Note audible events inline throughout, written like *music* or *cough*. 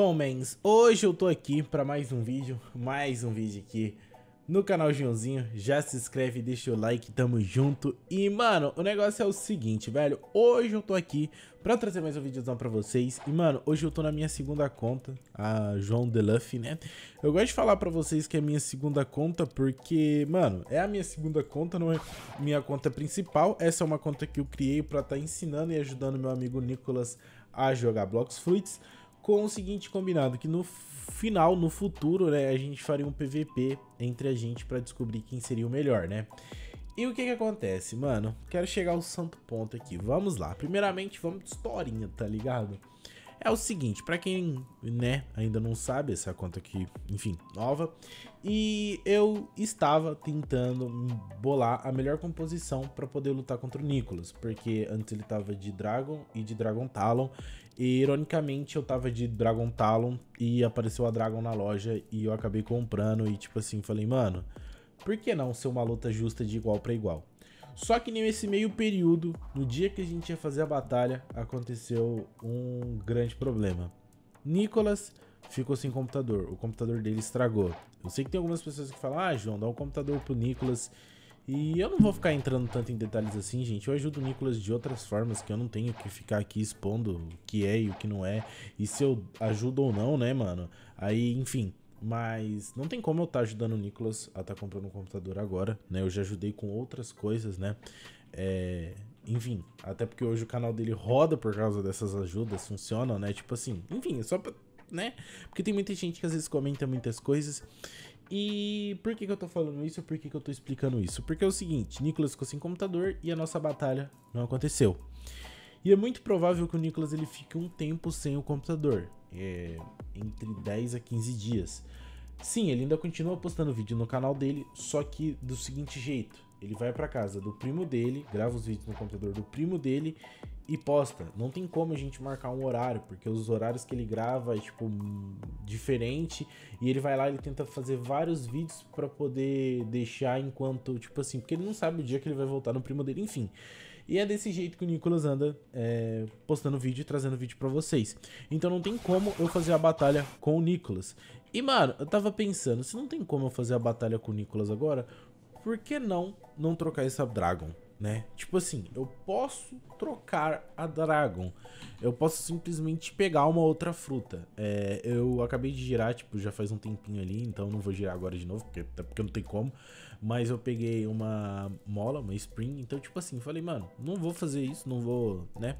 Bom, mens, hoje eu tô aqui para mais um vídeo, mais um vídeo aqui no canal Joãozinho. Já se inscreve, deixa o like, tamo junto. E, mano, o negócio é o seguinte, velho. Hoje eu tô aqui pra trazer mais um vídeozão pra vocês. E, mano, hoje eu tô na minha segunda conta, a João Deluff, né? Eu gosto de falar pra vocês que é minha segunda conta porque, mano, é a minha segunda conta, não é minha conta principal. Essa é uma conta que eu criei pra estar tá ensinando e ajudando meu amigo Nicolas a jogar Blocks Fruits com o seguinte combinado, que no final, no futuro, né, a gente faria um PVP entre a gente para descobrir quem seria o melhor, né? E o que que acontece, mano? Quero chegar ao santo ponto aqui. Vamos lá. Primeiramente, vamos de historinha, tá ligado? é o seguinte, para quem, né, ainda não sabe, essa é conta aqui, enfim, nova, e eu estava tentando bolar a melhor composição para poder lutar contra o Nicholas, porque antes ele tava de Dragon e de Dragon Talon, e ironicamente eu tava de Dragon Talon e apareceu a Dragon na loja e eu acabei comprando e tipo assim, falei, mano, por que não ser uma luta justa de igual para igual? Só que nesse meio período, no dia que a gente ia fazer a batalha, aconteceu um grande problema. Nicolas ficou sem computador, o computador dele estragou. Eu sei que tem algumas pessoas que falam, ah João, dá um computador pro Nicolas. E eu não vou ficar entrando tanto em detalhes assim, gente. Eu ajudo o Nicolas de outras formas que eu não tenho que ficar aqui expondo o que é e o que não é. E se eu ajudo ou não, né, mano? Aí, enfim, mas não tem como eu estar tá ajudando o Nicolas a estar tá comprando um computador agora, né? Eu já ajudei com outras coisas, né? É, enfim, até porque hoje o canal dele roda por causa dessas ajudas, funciona, né? Tipo assim, enfim, é só pra, né? Porque tem muita gente que às vezes comenta muitas coisas. E por que, que eu tô falando isso? Por que, que eu tô explicando isso? Porque é o seguinte, Nicolas ficou sem computador e a nossa batalha não aconteceu. E é muito provável que o Nicolas ele fique um tempo sem o computador é, entre 10 a 15 dias. Sim, ele ainda continua postando vídeo no canal dele, só que do seguinte jeito: ele vai para casa do primo dele, grava os vídeos no computador do primo dele e posta. Não tem como a gente marcar um horário, porque os horários que ele grava é tipo diferente e ele vai lá e tenta fazer vários vídeos para poder deixar enquanto, tipo assim, porque ele não sabe o dia que ele vai voltar no primo dele, enfim. E é desse jeito que o Nicolas anda é, postando vídeo e trazendo vídeo para vocês. Então não tem como eu fazer a batalha com o Nicolas. E, mano, eu tava pensando, se não tem como eu fazer a batalha com o Nicolas agora, por que não não trocar essa Dragon? Né? Tipo assim, eu posso trocar a Dragon. Eu posso simplesmente pegar uma outra fruta. É, eu acabei de girar, tipo, já faz um tempinho ali, então não vou girar agora de novo, porque, até porque não tem como. Mas eu peguei uma mola, uma spring. Então, tipo assim, falei, mano, não vou fazer isso, não vou, né?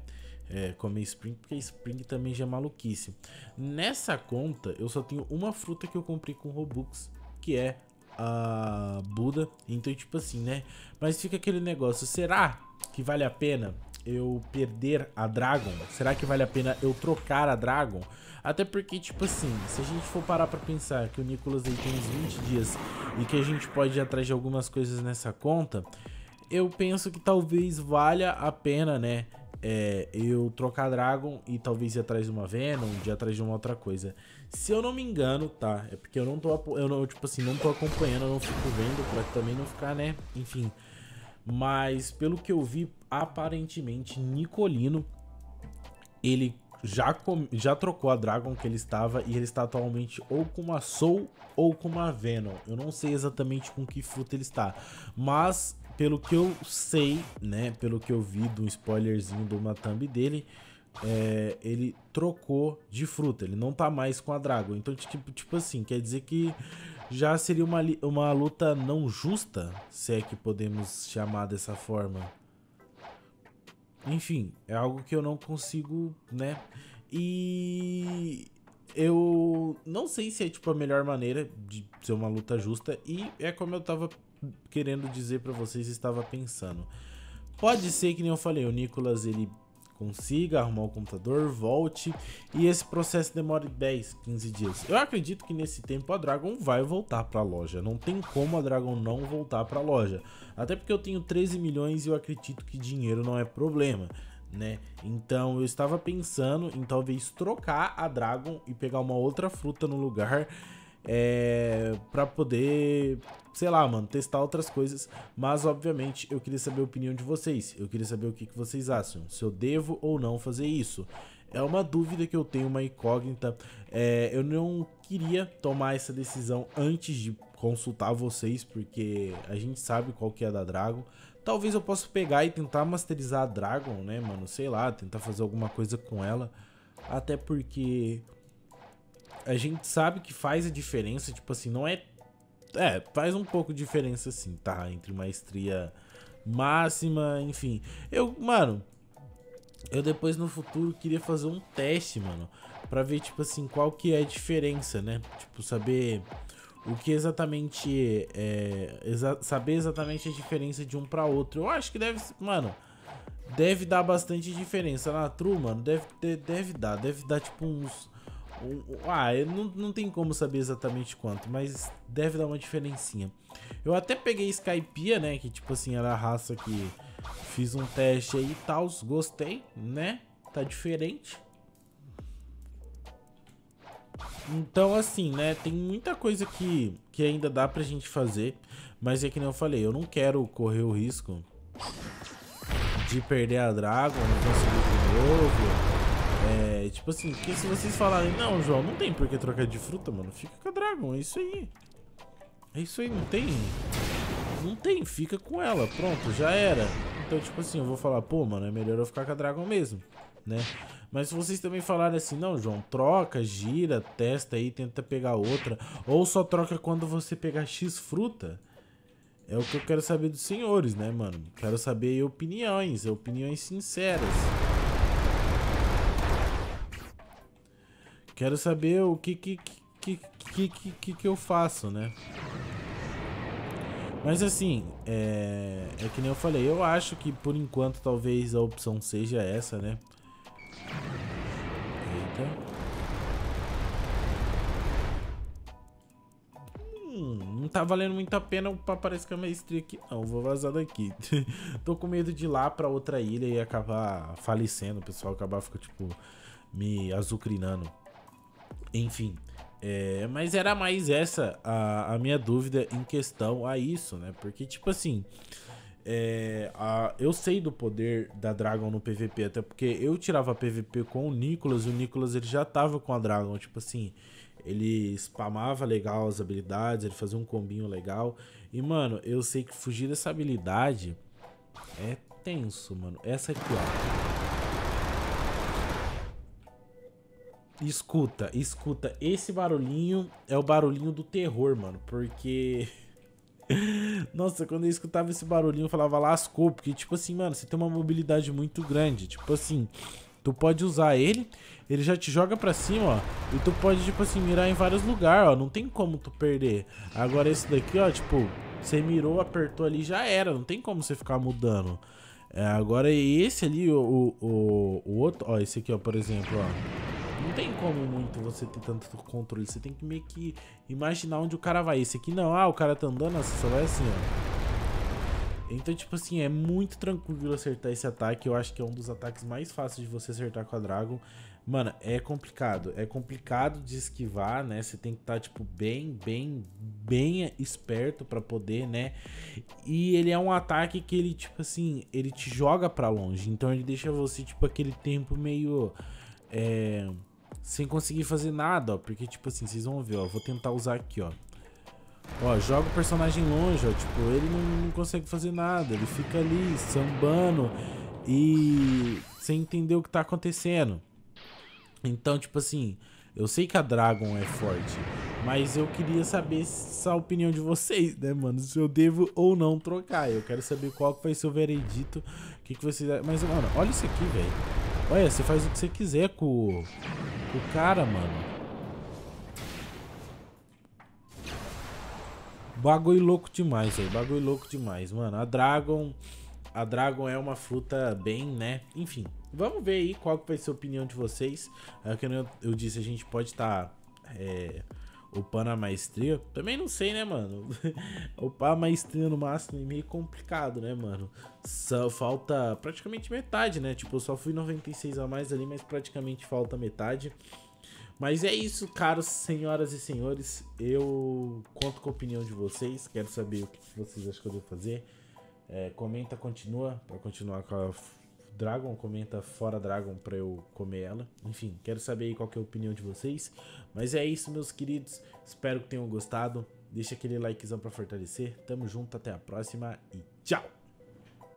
É, comer spring, porque spring também já é maluquice. Nessa conta, eu só tenho uma fruta que eu comprei com Robux, que é a Buda. Então, tipo assim, né? Mas fica aquele negócio, será que vale a pena? eu perder a Dragon? Será que vale a pena eu trocar a Dragon? Até porque, tipo assim, se a gente for parar pra pensar que o Nicolas aí tem uns 20 dias e que a gente pode ir atrás de algumas coisas nessa conta, eu penso que talvez valha a pena, né? É, eu trocar Dragon e talvez ir atrás de uma Venom, de ir atrás de uma outra coisa. Se eu não me engano, tá? É porque eu não tô, eu não, tipo assim, não tô acompanhando, eu não fico vendo, pra também não ficar, né? Enfim, mas pelo que eu vi, aparentemente Nicolino ele já, com... já trocou a Dragon que ele estava e ele está atualmente ou com uma Soul ou com uma Venom. Eu não sei exatamente com que fruta ele está, mas pelo que eu sei, né, pelo que eu vi do spoilerzinho do Matambi dele, é, ele trocou de fruta, ele não tá mais com a Dragon. Então, tipo, tipo assim, quer dizer que já seria uma, uma luta não justa, se é que podemos chamar dessa forma. Enfim, é algo que eu não consigo, né? E eu não sei se é tipo a melhor maneira de ser uma luta justa e é como eu tava querendo dizer para vocês, estava pensando. Pode ser que nem eu falei, o Nicolas ele consiga arrumar o computador, volte e esse processo demore 10, 15 dias. Eu acredito que nesse tempo a Dragon vai voltar para a loja, não tem como a Dragon não voltar para a loja. Até porque eu tenho 13 milhões e eu acredito que dinheiro não é problema. Né? Então eu estava pensando em talvez trocar a Dragon e pegar uma outra fruta no lugar é, para poder, sei lá, mano, testar outras coisas. Mas, obviamente, eu queria saber a opinião de vocês. Eu queria saber o que, que vocês acham. Se eu devo ou não fazer isso. É uma dúvida que eu tenho, uma incógnita. É, eu não queria tomar essa decisão antes de consultar vocês, porque a gente sabe qual que é a da Dragon. Talvez eu possa pegar e tentar masterizar a Dragon, né, mano? Sei lá, tentar fazer alguma coisa com ela. Até porque a gente sabe que faz a diferença, tipo assim, não é. É, faz um pouco de diferença assim, tá? Entre maestria máxima, enfim. Eu, mano, eu depois no futuro queria fazer um teste, mano, para ver tipo assim, qual que é a diferença, né? Tipo saber o que exatamente é, exa saber exatamente a diferença de um para outro. Eu acho que deve, mano, deve dar bastante diferença na tru, mano. Deve deve dar, deve dar tipo uns um, ah, não, não tem como saber exatamente quanto, mas deve dar uma diferencinha. Eu até peguei Skypia, né? Que tipo assim, era a raça que fiz um teste aí e tal. Gostei, né? Tá diferente. Então, assim, né? Tem muita coisa que, que ainda dá pra gente fazer. Mas é que nem eu falei, eu não quero correr o risco de perder a Dragon, não conseguir de novo Tipo assim, que se vocês falarem, não, João, não tem por que trocar de fruta, mano. Fica com a Dragon, é isso aí. É isso aí, não tem... Não tem, fica com ela, pronto, já era. Então, tipo assim, eu vou falar, pô, mano, é melhor eu ficar com a Dragon mesmo, né? Mas se vocês também falarem assim, não, João, troca, gira, testa aí, tenta pegar outra, ou só troca quando você pegar X fruta, é o que eu quero saber dos senhores, né, mano? Quero saber opiniões, opiniões sinceras. Quero saber o que que, que, que, que, que eu faço, né? Mas assim, é... é que nem eu falei, eu acho que por enquanto talvez a opção seja essa, né? Hum, não tá valendo muito a pena upar para esse é maestria aqui não, vou vazar daqui. *laughs* Tô com medo de ir lá pra outra ilha e acabar falecendo, o pessoal acabar ficando, tipo, me azucrinando. Enfim. É, mas era mais essa a, a, minha dúvida em questão a isso, né? Porque, tipo assim. É, a, eu sei do poder da Dragon no PVP, até porque eu tirava PVP com o Nicolas e o Nicolas ele já tava com a Dragon. Tipo assim, ele spamava legal as habilidades, ele fazia um combinho legal. E, mano, eu sei que fugir dessa habilidade é tenso, mano. Essa aqui, é ó. Escuta, escuta. Esse barulhinho é o barulhinho do terror, mano. Porque... *laughs* Nossa, quando eu escutava esse barulhinho, eu falava lascou. Porque, tipo assim, mano, você tem uma mobilidade muito grande. Tipo assim, tu pode usar ele, ele já te joga pra cima, ó. E tu pode, tipo assim, mirar em vários lugares, ó. Não tem como tu perder. Agora esse daqui, ó, tipo... Você mirou, apertou ali, já era. Não tem como você ficar mudando. É, agora é esse ali, o, o, o, outro... Ó, esse aqui, ó, por exemplo, ó tem como muito você ter tanto controle. Você tem que meio que imaginar onde o cara vai. Esse aqui não. Ah, o cara tá andando, você só vai assim, ó. Então, tipo assim, é muito tranquilo acertar esse ataque. Eu acho que é um dos ataques mais fáceis de você acertar com a Dragon. Mano, é complicado. É complicado de esquivar, né? Você tem que estar, tá, tipo, bem, bem, bem esperto para poder, né? E ele é um ataque que ele, tipo assim, ele te joga para longe. Então ele deixa você, tipo, aquele tempo meio. É sem conseguir fazer nada, ó. Porque, tipo assim, vocês vão ver, ó. Vou tentar usar aqui, ó. Ó, joga o personagem longe, ó. Tipo, ele não, não consegue fazer nada. Ele fica ali, sambando e sem entender o que tá acontecendo. Então, tipo assim, eu sei que a Dragon é forte, mas eu queria saber a opinião de vocês, né, mano? Se eu devo ou não trocar. Eu quero saber qual que vai ser o veredito, o que, que vocês... Mas, mano, olha isso aqui, velho. Olha, você faz o que você quiser com o cara, mano. Bagulho louco demais aí, bagulho louco demais, mano. A Dragon, a Dragon é uma fruta bem, né? Enfim, vamos ver aí qual que vai ser a opinião de vocês. É que eu, eu disse, a gente pode estar tá, é, upando a maestria. Também não sei, né, mano? Upar *laughs* a maestria no máximo é meio complicado, né, mano? Só falta praticamente metade, né? Tipo, eu só fui 96 a mais ali, mas praticamente falta metade. Mas é isso, caros senhoras e senhores. Eu conto com a opinião de vocês. Quero saber o que vocês acham que eu devo fazer. É, comenta, continua, para continuar com a Dragon, comenta fora Dragon pra eu comer ela. Enfim, quero saber aí qual é a opinião de vocês. Mas é isso, meus queridos. Espero que tenham gostado. Deixa aquele likezão pra fortalecer. Tamo junto, até a próxima e tchau!